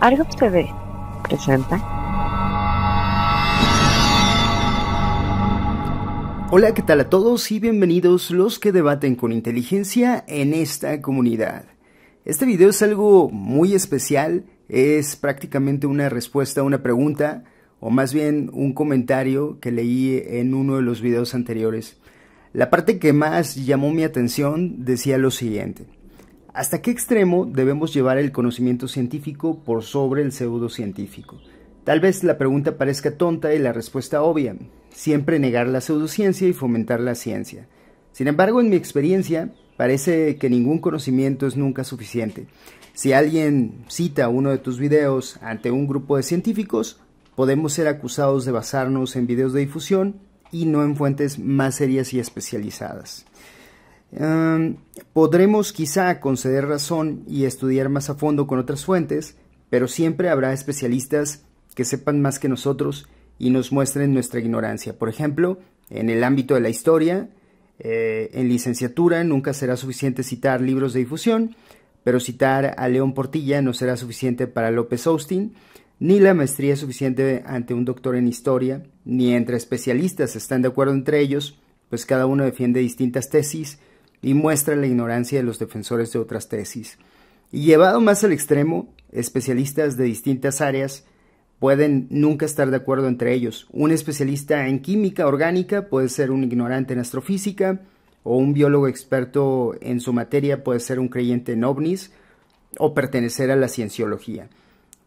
Algo usted ve. Presenta. Hola, ¿qué tal a todos y bienvenidos los que debaten con inteligencia en esta comunidad? Este video es algo muy especial, es prácticamente una respuesta a una pregunta o más bien un comentario que leí en uno de los videos anteriores. La parte que más llamó mi atención decía lo siguiente. ¿Hasta qué extremo debemos llevar el conocimiento científico por sobre el pseudocientífico? Tal vez la pregunta parezca tonta y la respuesta obvia, siempre negar la pseudociencia y fomentar la ciencia. Sin embargo, en mi experiencia, parece que ningún conocimiento es nunca suficiente. Si alguien cita uno de tus videos ante un grupo de científicos, podemos ser acusados de basarnos en videos de difusión y no en fuentes más serias y especializadas podremos quizá conceder razón y estudiar más a fondo con otras fuentes, pero siempre habrá especialistas que sepan más que nosotros y nos muestren nuestra ignorancia. Por ejemplo, en el ámbito de la historia, eh, en licenciatura nunca será suficiente citar libros de difusión, pero citar a León Portilla no será suficiente para López Austin, ni la maestría es suficiente ante un doctor en historia, ni entre especialistas están de acuerdo entre ellos, pues cada uno defiende distintas tesis y muestra la ignorancia de los defensores de otras tesis. Y llevado más al extremo, especialistas de distintas áreas pueden nunca estar de acuerdo entre ellos. Un especialista en química orgánica puede ser un ignorante en astrofísica, o un biólogo experto en su materia puede ser un creyente en ovnis, o pertenecer a la cienciología.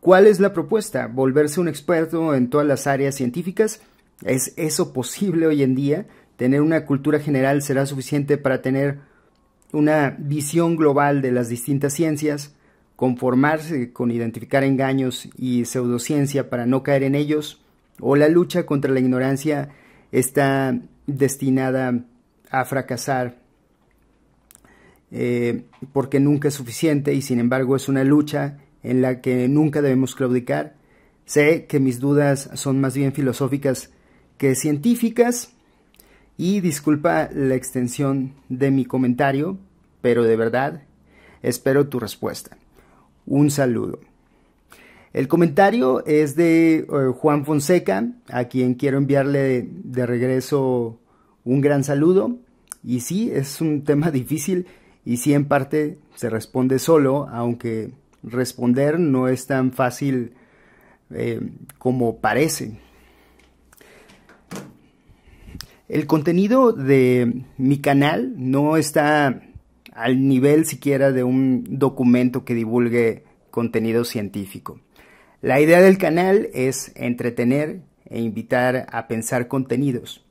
¿Cuál es la propuesta? ¿Volverse un experto en todas las áreas científicas? ¿Es eso posible hoy en día? Tener una cultura general será suficiente para tener una visión global de las distintas ciencias, conformarse con identificar engaños y pseudociencia para no caer en ellos, o la lucha contra la ignorancia está destinada a fracasar eh, porque nunca es suficiente y sin embargo es una lucha en la que nunca debemos claudicar. Sé que mis dudas son más bien filosóficas que científicas, y disculpa la extensión de mi comentario, pero de verdad espero tu respuesta. Un saludo. El comentario es de eh, Juan Fonseca, a quien quiero enviarle de, regreso un gran saludo. Y sí, es un tema difícil y sí en parte se responde solo, aunque responder no es tan fácil eh, como parece el contenido de mi canal no está al nivel siquiera de un documento que divulgue contenido científico. La idea del canal es entretener e invitar a pensar contenidos.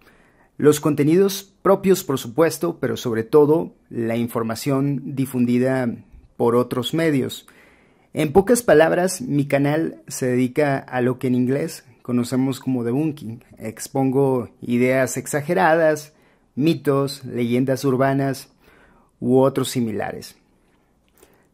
Los contenidos propios, por supuesto, pero sobre todo la información difundida por otros medios. En pocas palabras, mi canal se dedica a lo que en inglés conocemos como debunking. Expongo ideas exageradas, mitos, leyendas urbanas u otros similares.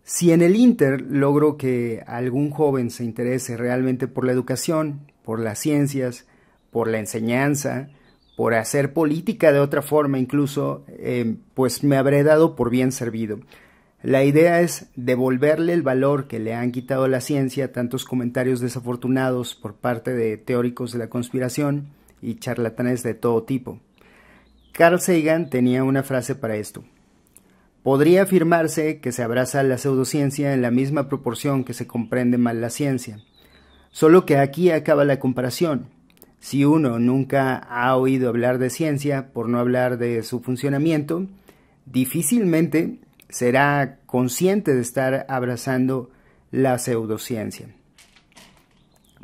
Si en el Inter logro que algún joven se interese realmente por la educación, por las ciencias, por la enseñanza, por hacer política de otra forma incluso, eh, pues me habré dado por bien servido. La idea es devolverle el valor que le han quitado la ciencia tantos comentarios desafortunados por parte de teóricos de la conspiración y charlatanes de todo tipo. Carl Sagan tenía una frase para esto. Podría afirmarse que se abraza la pseudociencia en la misma proporción que se comprende mal la ciencia. Solo que aquí acaba la comparación. Si uno nunca ha oído hablar de ciencia, por no hablar de su funcionamiento, difícilmente será consciente de estar abrazando la pseudociencia.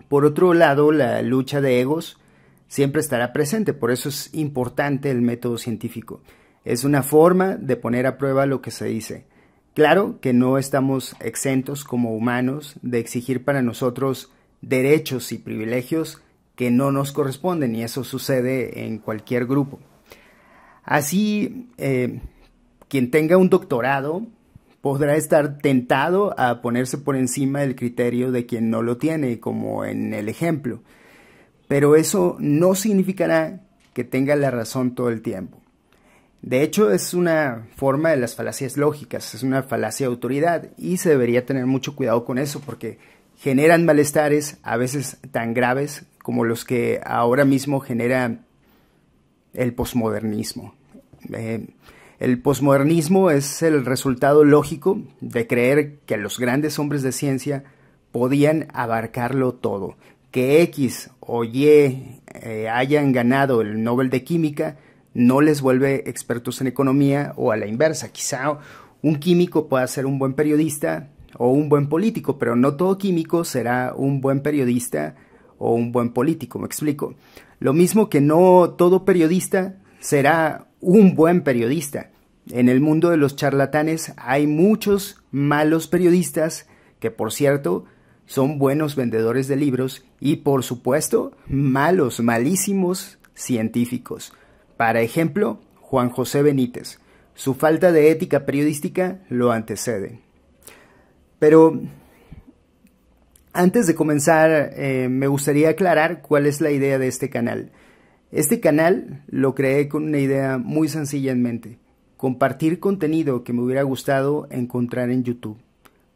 Por otro lado, la lucha de egos siempre estará presente, por eso es importante el método científico. Es una forma de poner a prueba lo que se dice. Claro que no estamos exentos como humanos de exigir para nosotros derechos y privilegios que no nos corresponden y eso sucede en cualquier grupo. Así, eh, quien tenga un doctorado podrá estar tentado a ponerse por encima del criterio de quien no lo tiene, como en el ejemplo. Pero eso no significará que tenga la razón todo el tiempo. De hecho, es una forma de las falacias lógicas, es una falacia de autoridad y se debería tener mucho cuidado con eso porque generan malestares a veces tan graves como los que ahora mismo genera el posmodernismo. Eh, el posmodernismo es el resultado lógico de creer que los grandes hombres de ciencia podían abarcarlo todo, que X o Y eh, hayan ganado el Nobel de Química no les vuelve expertos en economía o a la inversa. Quizá un químico pueda ser un buen periodista o un buen político, pero no todo químico será un buen periodista o un buen político, me explico. Lo mismo que no todo periodista será un buen periodista. En el mundo de los charlatanes hay muchos malos periodistas que, por cierto, son buenos vendedores de libros y, por supuesto, malos, malísimos científicos. Para ejemplo, Juan José Benítez. Su falta de ética periodística lo antecede. Pero antes de comenzar, eh, me gustaría aclarar cuál es la idea de este canal. Este canal lo creé con una idea muy sencilla en mente, compartir contenido que me hubiera gustado encontrar en YouTube.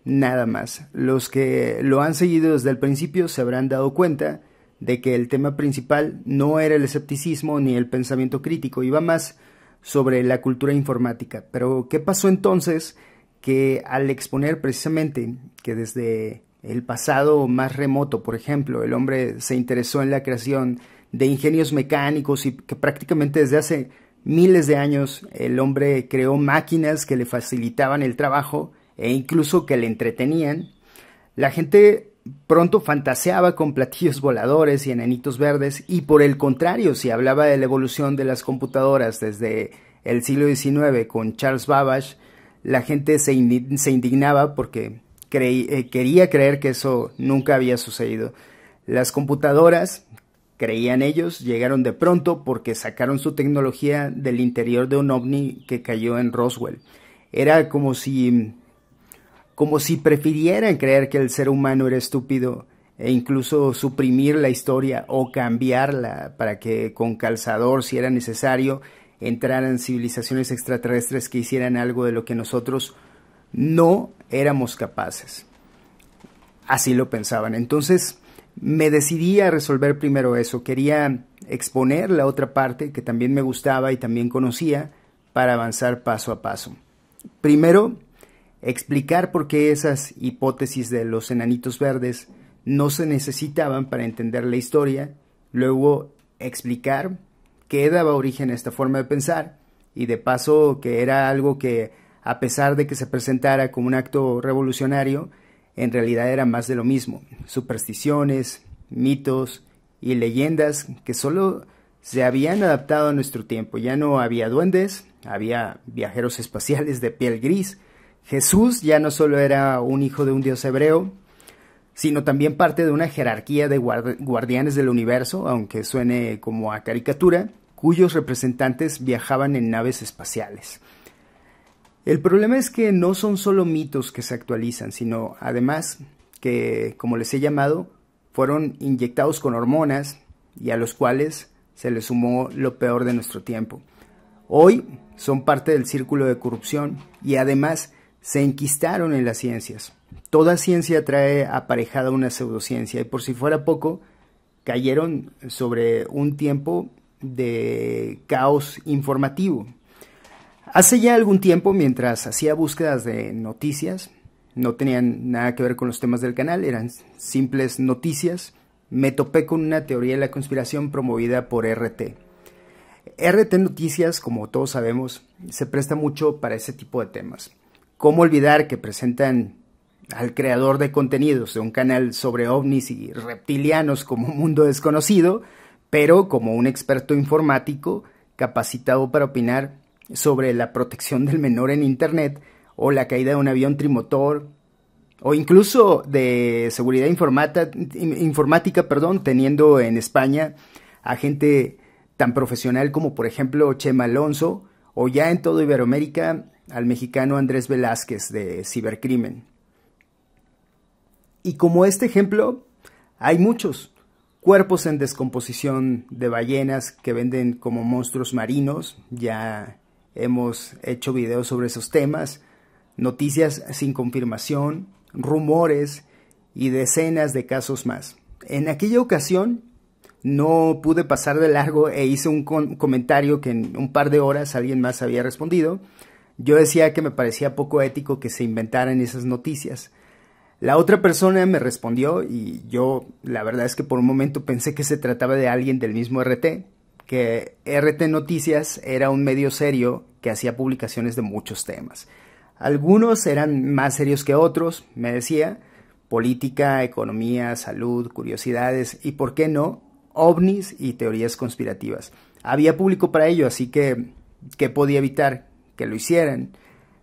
Nada más. Los que lo han seguido desde el principio se habrán dado cuenta de que el tema principal no era el escepticismo ni el pensamiento crítico, iba más sobre la cultura informática. Pero, ¿qué pasó entonces? Que al exponer precisamente que desde el pasado más remoto, por ejemplo, el hombre se interesó en la creación de ingenios mecánicos y que prácticamente desde hace miles de años el hombre creó máquinas que le facilitaban el trabajo e incluso que le entretenían, la gente pronto fantaseaba con platillos voladores y enanitos verdes y por el contrario si hablaba de la evolución de las computadoras desde el siglo XIX con Charles Babbage, la gente se, indignaba porque eh, quería creer que eso nunca había sucedido. Las computadoras creían ellos, llegaron de pronto porque sacaron su tecnología del interior de un ovni que cayó en Roswell. Era como si como si prefirieran creer que el ser humano era estúpido e incluso suprimir la historia o cambiarla para que con calzador, si era necesario, entraran civilizaciones extraterrestres que hicieran algo de lo que nosotros no éramos capaces. Así lo pensaban. Entonces, me decidí a resolver primero eso. Quería exponer la otra parte que también me gustaba y también conocía para avanzar paso a paso. Primero, explicar por qué esas hipótesis de los enanitos verdes no se necesitaban para entender la historia. Luego, explicar qué daba origen a esta forma de pensar y de paso que era algo que, a pesar de que se presentara como un acto revolucionario, en realidad era más de lo mismo, supersticiones, mitos y leyendas que solo se habían adaptado a nuestro tiempo. Ya no había duendes, había viajeros espaciales de piel gris. Jesús ya no solo era un hijo de un dios hebreo, sino también parte de una jerarquía de guardianes del universo, aunque suene como a caricatura, cuyos representantes viajaban en naves espaciales. El problema es que no son solo mitos que se actualizan, sino además que, como les he llamado, fueron inyectados con hormonas y a los cuales se les sumó lo peor de nuestro tiempo. Hoy son parte del círculo de corrupción y además se enquistaron en las ciencias. Toda ciencia trae aparejada una pseudociencia y por si fuera poco, cayeron sobre un tiempo de caos informativo. Hace ya algún tiempo, mientras hacía búsquedas de noticias, no tenían nada que ver con los temas del canal, eran simples noticias, me topé con una teoría de la conspiración promovida por RT. RT Noticias, como todos sabemos, se presta mucho para ese tipo de temas. ¿Cómo olvidar que presentan al creador de contenidos de un canal sobre ovnis y reptilianos como un mundo desconocido, pero como un experto informático capacitado para opinar sobre la protección del menor en Internet o la caída de un avión trimotor o incluso de seguridad informática, perdón, teniendo en España a gente tan profesional como por ejemplo Chema Alonso o ya en todo Iberoamérica al mexicano Andrés Velázquez de cibercrimen. Y como este ejemplo, hay muchos cuerpos en descomposición de ballenas que venden como monstruos marinos, ya hemos hecho videos sobre esos temas, noticias sin confirmación, rumores y decenas de casos más. En aquella ocasión no pude pasar de largo e hice un comentario que en un par de horas alguien más había respondido. Yo decía que me parecía poco ético que se inventaran esas noticias. La otra persona me respondió y yo la verdad es que por un momento pensé que se trataba de alguien del mismo RT, que RT Noticias era un medio serio que hacía publicaciones de muchos temas. Algunos eran más serios que otros, me decía, política, economía, salud, curiosidades y, por qué no, ovnis y teorías conspirativas. Había público para ello, así que, ¿qué podía evitar? Que lo hicieran.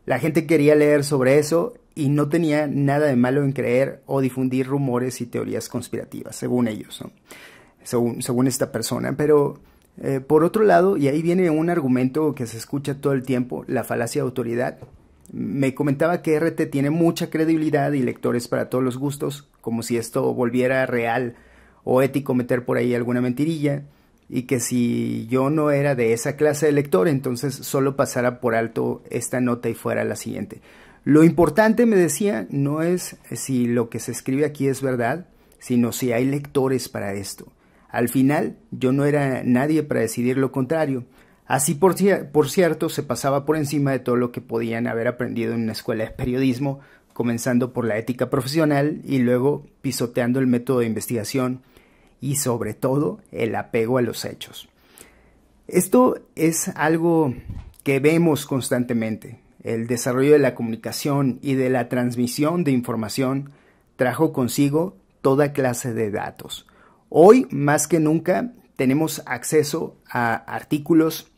La gente quería leer sobre eso y no tenía nada de malo en creer o difundir rumores y teorías conspirativas, según ellos, según, según esta persona, pero eh, por otro lado, y ahí viene un argumento que se escucha todo el tiempo, la falacia de autoridad. Me comentaba que RT tiene mucha credibilidad y lectores para todos los gustos, como si esto volviera real o ético meter por ahí alguna mentirilla, y que si yo no era de esa clase de lector, entonces solo pasara por alto esta nota y fuera la siguiente. Lo importante, me decía, no es si lo que se escribe aquí es verdad, sino si hay lectores para esto. Al final yo no era nadie para decidir lo contrario. Así por, cierto se pasaba por encima de todo lo que podían haber aprendido en una escuela de periodismo, comenzando por la ética profesional y luego pisoteando el método de investigación y sobre todo el apego a los hechos. Esto es algo que vemos constantemente. El desarrollo de la comunicación y de la transmisión de información trajo consigo toda clase de datos. Hoy, más que nunca, tenemos acceso a artículos,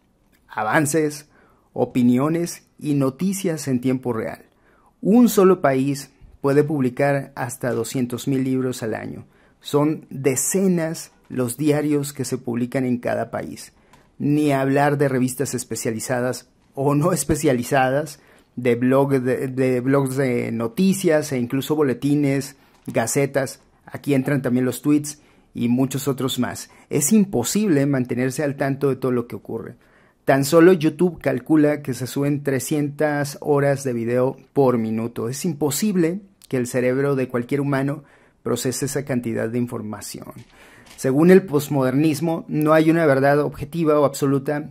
avances, opiniones y noticias en tiempo real. Un solo país puede publicar hasta 200.000 libros al año. Son decenas los diarios que se publican en cada país. Ni hablar de revistas especializadas o no especializadas, de, de blogs de noticias e incluso boletines, gacetas. Aquí entran también los tweets y muchos otros más. Es imposible mantenerse al tanto de todo lo que ocurre. Tan solo YouTube calcula que se suben 300 horas de video por minuto. Es imposible que el cerebro de cualquier humano procese esa cantidad de información. Según el posmodernismo, no hay una verdad objetiva o absoluta,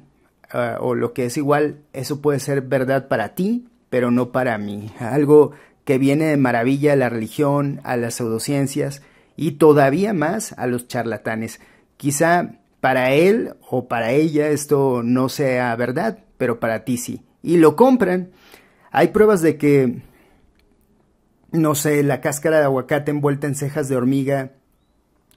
ah, o lo que es igual, eso puede ser verdad para ti, pero no para mí. Algo que viene de maravilla a la religión, a las pseudociencias y todavía más a los charlatanes. Quizá para él o para ella esto no sea verdad, pero para ti sí. Y lo compran. Hay pruebas de que, no sé, la cáscara de aguacate envuelta en cejas de hormiga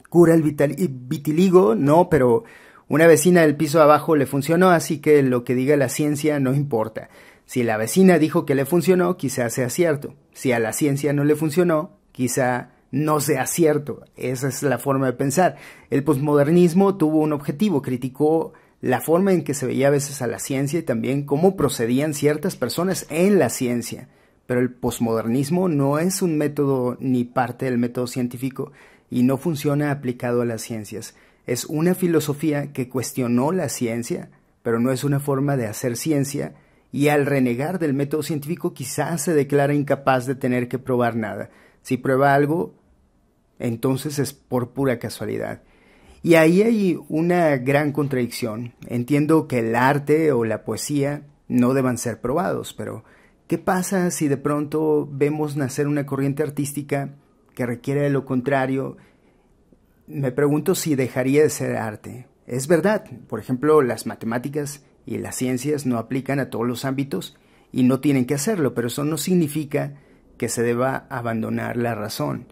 cura el vitiligo, no, pero una vecina del piso abajo le funcionó, así que lo que diga la ciencia no importa. Si la vecina dijo que le funcionó, quizá sea cierto. Si a la ciencia no le funcionó, quizá no sea cierto. Esa es la forma de pensar. El posmodernismo tuvo un objetivo, criticó la forma en que se veía a veces a la ciencia y también cómo procedían ciertas personas en la ciencia. Pero el posmodernismo no es un método ni parte del método científico y no funciona aplicado a las ciencias. Es una filosofía que cuestionó la ciencia, pero no es una forma de hacer ciencia y al renegar del método científico quizás se declara incapaz de tener que probar nada. Si prueba algo, entonces es por pura casualidad. Y ahí hay una gran contradicción. Entiendo que el arte o la poesía no deban ser probados, pero ¿qué pasa si de pronto vemos nacer una corriente artística que requiere de lo contrario? Me pregunto si dejaría de ser arte. Es verdad, por ejemplo, las matemáticas y las ciencias no aplican a todos los ámbitos y no tienen que hacerlo, pero eso no significa que se deba abandonar la razón.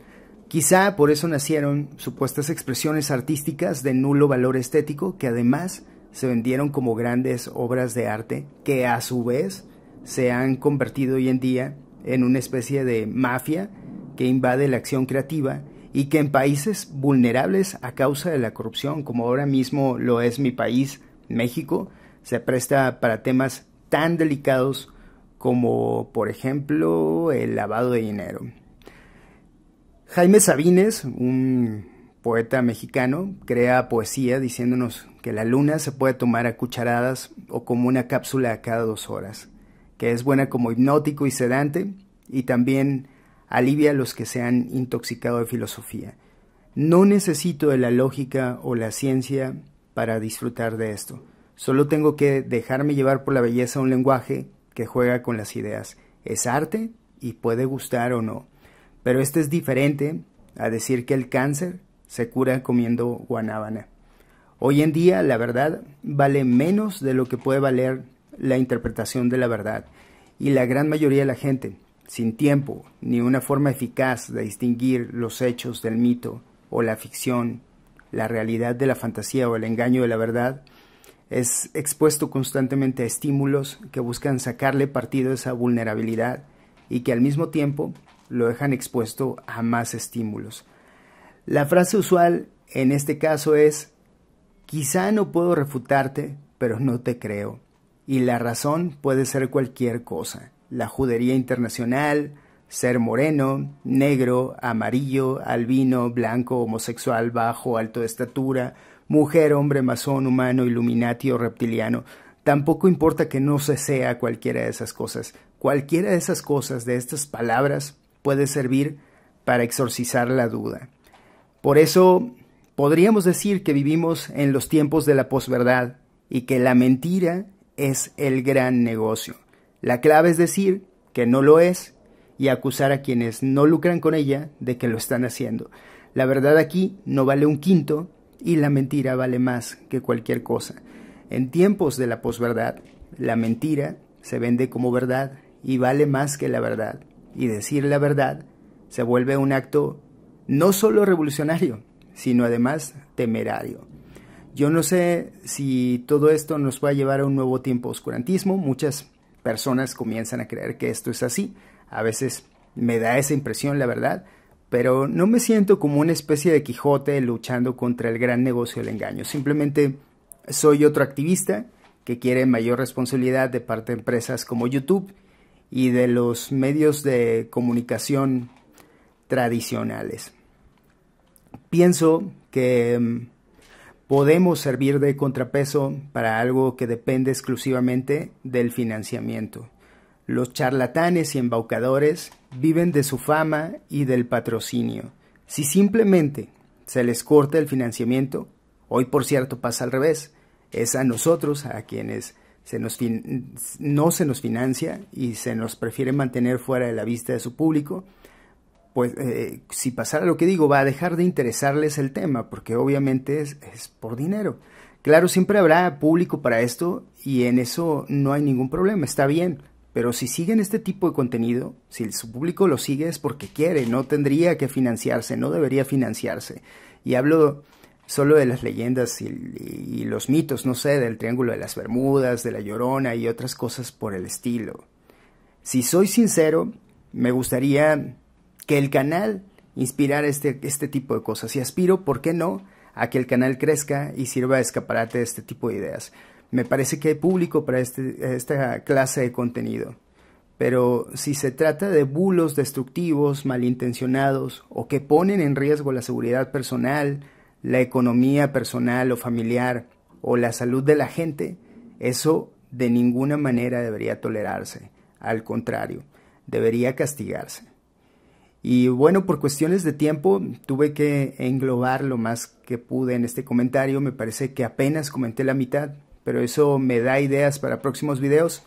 Quizá por eso nacieron supuestas expresiones artísticas de nulo valor estético que además se vendieron como grandes obras de arte que a su vez se han convertido hoy en día en una especie de mafia que invade la acción creativa y que en países vulnerables a causa de la corrupción, como ahora mismo lo es mi país, México, se presta para temas tan delicados como por ejemplo el lavado de dinero. Jaime Sabines, un poeta mexicano, crea poesía diciéndonos que la luna se puede tomar a cucharadas o como una cápsula a cada dos horas, que es buena como hipnótico y sedante y también alivia a los que se han intoxicado de filosofía. No necesito de la lógica o la ciencia para disfrutar de esto. Solo tengo que dejarme llevar por la belleza un lenguaje que juega con las ideas. Es arte y puede gustar o no. Pero este es diferente a decir que el cáncer se cura comiendo guanábana. Hoy en día la verdad vale menos de lo que puede valer la interpretación de la verdad. Y la gran mayoría de la gente, sin tiempo ni una forma eficaz de distinguir los hechos del mito o la ficción, la realidad de la fantasía o el engaño de la verdad, es expuesto constantemente a estímulos que buscan sacarle partido a esa vulnerabilidad y que al mismo tiempo lo dejan expuesto a más estímulos. La frase usual en este caso es, quizá no puedo refutarte, pero no te creo. Y la razón puede ser cualquier cosa. La judería internacional, ser moreno, negro, amarillo, albino, blanco, homosexual, bajo, alto de estatura, mujer, hombre, masón, humano, iluminati o reptiliano. Tampoco importa que no se sea cualquiera de esas cosas. Cualquiera de esas cosas, de estas palabras, puede servir para exorcizar la duda. Por eso podríamos decir que vivimos en los tiempos de la posverdad y que la mentira es el gran negocio. La clave es decir que no lo es y acusar a quienes no lucran con ella de que lo están haciendo. La verdad aquí no vale un quinto y la mentira vale más que cualquier cosa. En tiempos de la posverdad, la mentira se vende como verdad y vale más que la verdad y decir la verdad se vuelve un acto no solo revolucionario, sino además temerario. Yo no sé si todo esto nos va a llevar a un nuevo tiempo oscurantismo. Muchas personas comienzan a creer que esto es así. A veces me da esa impresión, la verdad, pero no me siento como una especie de Quijote luchando contra el gran negocio del engaño. Simplemente soy otro activista que quiere mayor responsabilidad de parte de empresas como YouTube y de los medios de comunicación tradicionales. Pienso que mm, podemos servir de contrapeso para algo que depende exclusivamente del financiamiento. Los charlatanes y embaucadores viven de su fama y del patrocinio. Si simplemente se les corta el financiamiento, hoy por cierto pasa al revés, es a nosotros a quienes se nos no se nos financia y se nos prefiere mantener fuera de la vista de su público, pues eh, si pasara lo que digo, va a dejar de interesarles el tema, porque obviamente es, es por dinero. Claro, siempre habrá público para esto y en eso no hay ningún problema, está bien, pero si siguen este tipo de contenido, si su público lo sigue es porque quiere, no tendría que financiarse, no debería financiarse. Y hablo solo de las leyendas y, los mitos, no sé, del Triángulo de las Bermudas, de la Llorona y otras cosas por el estilo. Si soy sincero, me gustaría que el canal inspirara este, este, tipo de cosas y aspiro, ¿por qué no?, a que el canal crezca y sirva de escaparate de este tipo de ideas. Me parece que hay público para este, esta clase de contenido. Pero si se trata de bulos destructivos, malintencionados o que ponen en riesgo la seguridad personal, la economía personal o familiar o la salud de la gente, eso de ninguna manera debería tolerarse. Al contrario, debería castigarse. Y bueno, por cuestiones de tiempo tuve que englobar lo más que pude en este comentario. Me parece que apenas comenté la mitad, pero eso me da ideas para próximos videos.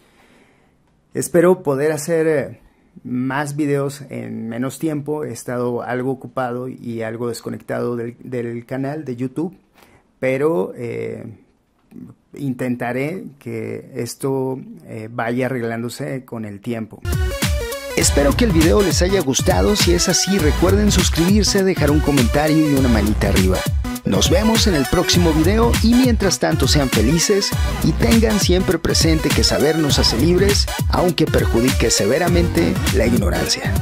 Espero poder hacer eh, más videos en menos tiempo. He estado algo ocupado y algo desconectado del, canal de YouTube, pero eh, intentaré que esto eh, vaya arreglándose con el tiempo. Espero que el video les haya gustado. Si es así, recuerden suscribirse, dejar un comentario y una manita arriba. Nos vemos en el próximo video y mientras tanto sean felices y tengan siempre presente que saber nos hace libres, aunque perjudique severamente la ignorancia.